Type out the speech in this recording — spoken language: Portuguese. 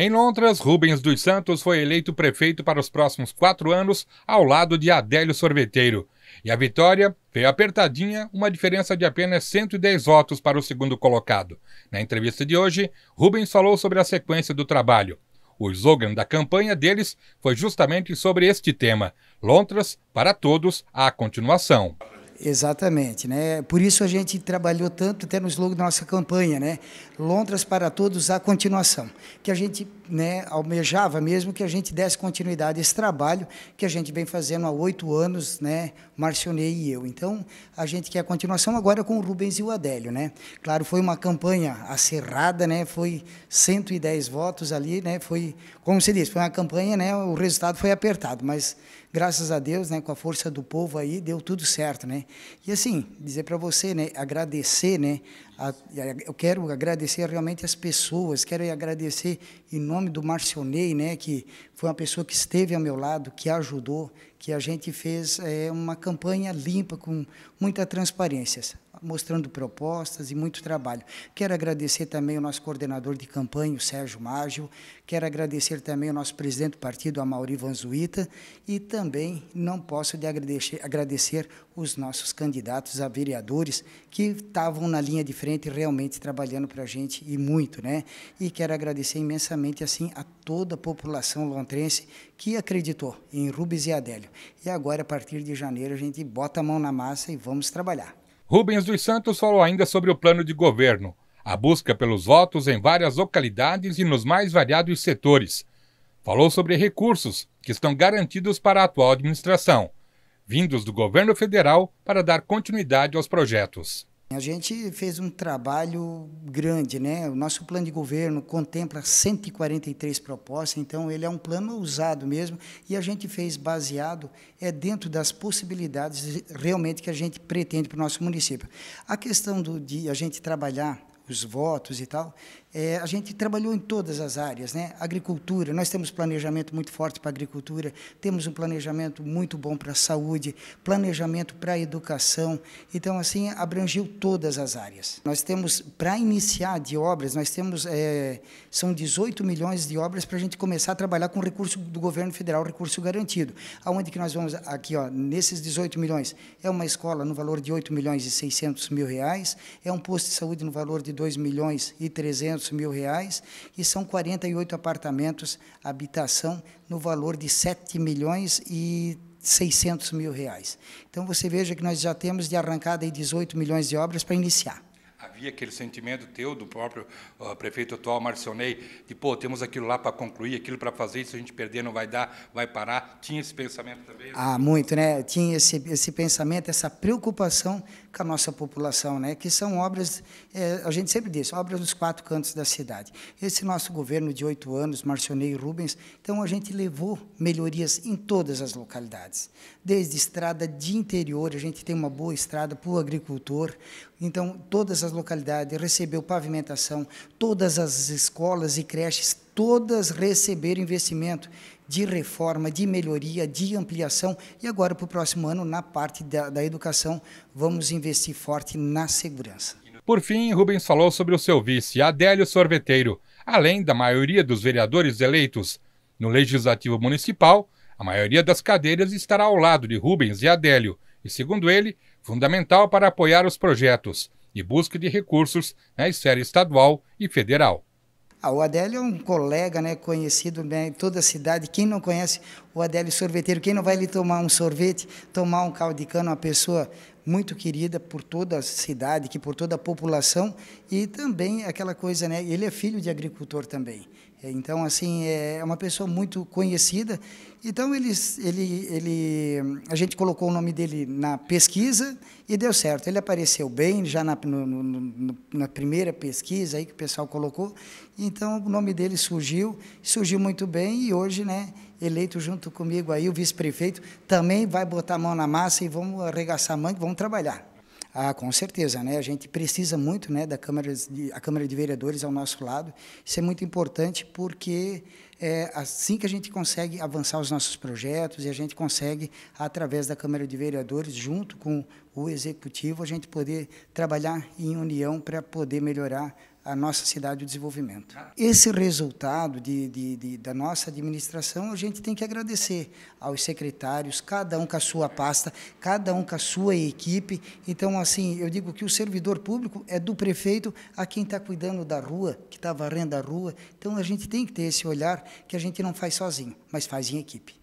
Em Londres, Rubens dos Santos foi eleito prefeito para os próximos quatro anos, ao lado de Adélio Sorveteiro. E a vitória veio apertadinha, uma diferença de apenas 110 votos para o segundo colocado. Na entrevista de hoje, Rubens falou sobre a sequência do trabalho. O slogan da campanha deles foi justamente sobre este tema: Londres para todos, a continuação. Exatamente, né? Por isso a gente trabalhou tanto até no slogan da nossa campanha, né? Londres para todos a continuação, que a gente, né, almejava mesmo que a gente desse continuidade a esse trabalho que a gente vem fazendo há oito anos, né? Marcionei e eu. Então a gente quer a continuação agora com o Rubens e o Adélio, né? Claro, foi uma campanha acerrada, né? Foi 110 votos ali, né? Foi, como se diz, foi uma campanha, né? O resultado foi apertado, mas graças a Deus, né, com a força do povo aí, deu tudo certo, né? E assim, dizer para você, né, agradecer, né, a, a, eu quero agradecer realmente as pessoas, quero agradecer em nome do Marcionei, né, que foi uma pessoa que esteve ao meu lado, que ajudou, que a gente fez é, uma campanha limpa, com muita transparência mostrando propostas e muito trabalho. Quero agradecer também o nosso coordenador de campanha, o Sérgio Mágio, quero agradecer também o nosso presidente do partido, Amauri Vanzuíta, e também não posso de agradecer, agradecer os nossos candidatos a vereadores que estavam na linha de frente realmente trabalhando para a gente e muito, né? E quero agradecer imensamente assim a toda a população lontrense que acreditou em Rubens e Adélio. E agora a partir de janeiro a gente bota a mão na massa e vamos trabalhar. Rubens dos Santos falou ainda sobre o plano de governo, a busca pelos votos em várias localidades e nos mais variados setores. Falou sobre recursos que estão garantidos para a atual administração, vindos do governo federal para dar continuidade aos projetos. A gente fez um trabalho grande, né? O nosso plano de governo contempla 143 propostas, então ele é um plano usado mesmo e a gente fez baseado é dentro das possibilidades realmente que a gente pretende para o nosso município. A questão do, de a gente trabalhar os votos e tal, é, a gente trabalhou em todas as áreas, né? Agricultura, nós temos planejamento muito forte para a agricultura, temos um planejamento muito bom para a saúde, planejamento para a educação. Então, assim, abrangiu todas as áreas. Nós temos, para iniciar de obras, nós temos, é, são 18 milhões de obras para a gente começar a trabalhar com recurso do governo federal, recurso garantido. Aonde que nós vamos, aqui, ó, nesses 18 milhões, é uma escola no valor de 8 milhões e 600 mil reais, é um posto de saúde no valor de 2 milhões e 300 mil reais e são 48 apartamentos habitação no valor de 7 milhões e 600 mil reais. Então, você veja que nós já temos de arrancada 18 milhões de obras para iniciar havia aquele sentimento teu, do próprio uh, prefeito atual, Marcionei, de, pô, temos aquilo lá para concluir, aquilo para fazer, se a gente perder não vai dar, vai parar. Tinha esse pensamento também? Ah, muito, né? Tinha esse, esse pensamento, essa preocupação com a nossa população, né? que são obras, é, a gente sempre diz, obras dos quatro cantos da cidade. Esse nosso governo de oito anos, Marcionei e Rubens, então a gente levou melhorias em todas as localidades, desde estrada de interior, a gente tem uma boa estrada para o agricultor, então todas as as localidades recebeu pavimentação, todas as escolas e creches, todas receberam investimento de reforma, de melhoria, de ampliação. E agora, para o próximo ano, na parte da, da educação, vamos investir forte na segurança. Por fim, Rubens falou sobre o seu vice, Adélio Sorveteiro, além da maioria dos vereadores eleitos. No Legislativo Municipal, a maioria das cadeiras estará ao lado de Rubens e Adélio, e, segundo ele, fundamental para apoiar os projetos e busca de recursos na esfera estadual e federal. Ah, o Adélio é um colega né, conhecido né, em toda a cidade. Quem não conhece o Adélio sorveteiro, quem não vai lhe tomar um sorvete, tomar um caldo de cana, uma pessoa muito querida por toda a cidade, que por toda a população e também aquela coisa, né? Ele é filho de agricultor também. É, então, assim, é, é uma pessoa muito conhecida. Então, ele, ele, ele, a gente colocou o nome dele na pesquisa e deu certo. Ele apareceu bem já na, no, no, na primeira pesquisa aí que o pessoal colocou. Então, o nome dele surgiu, surgiu muito bem e hoje, né? eleito junto comigo aí, o vice-prefeito, também vai botar a mão na massa e vamos arregaçar a mão vamos trabalhar. Ah, com certeza, né? A gente precisa muito, né, da Câmara de, a Câmara de Vereadores ao nosso lado. Isso é muito importante porque é assim que a gente consegue avançar os nossos projetos e a gente consegue, através da Câmara de Vereadores, junto com o Executivo, a gente poder trabalhar em união para poder melhorar a nossa cidade o desenvolvimento. Esse resultado de, de, de, da nossa administração, a gente tem que agradecer aos secretários, cada um com a sua pasta, cada um com a sua equipe. Então, assim, eu digo que o servidor público é do prefeito a quem está cuidando da rua, que está varrendo a rua. Então, a gente tem que ter esse olhar que a gente não faz sozinho, mas faz em equipe.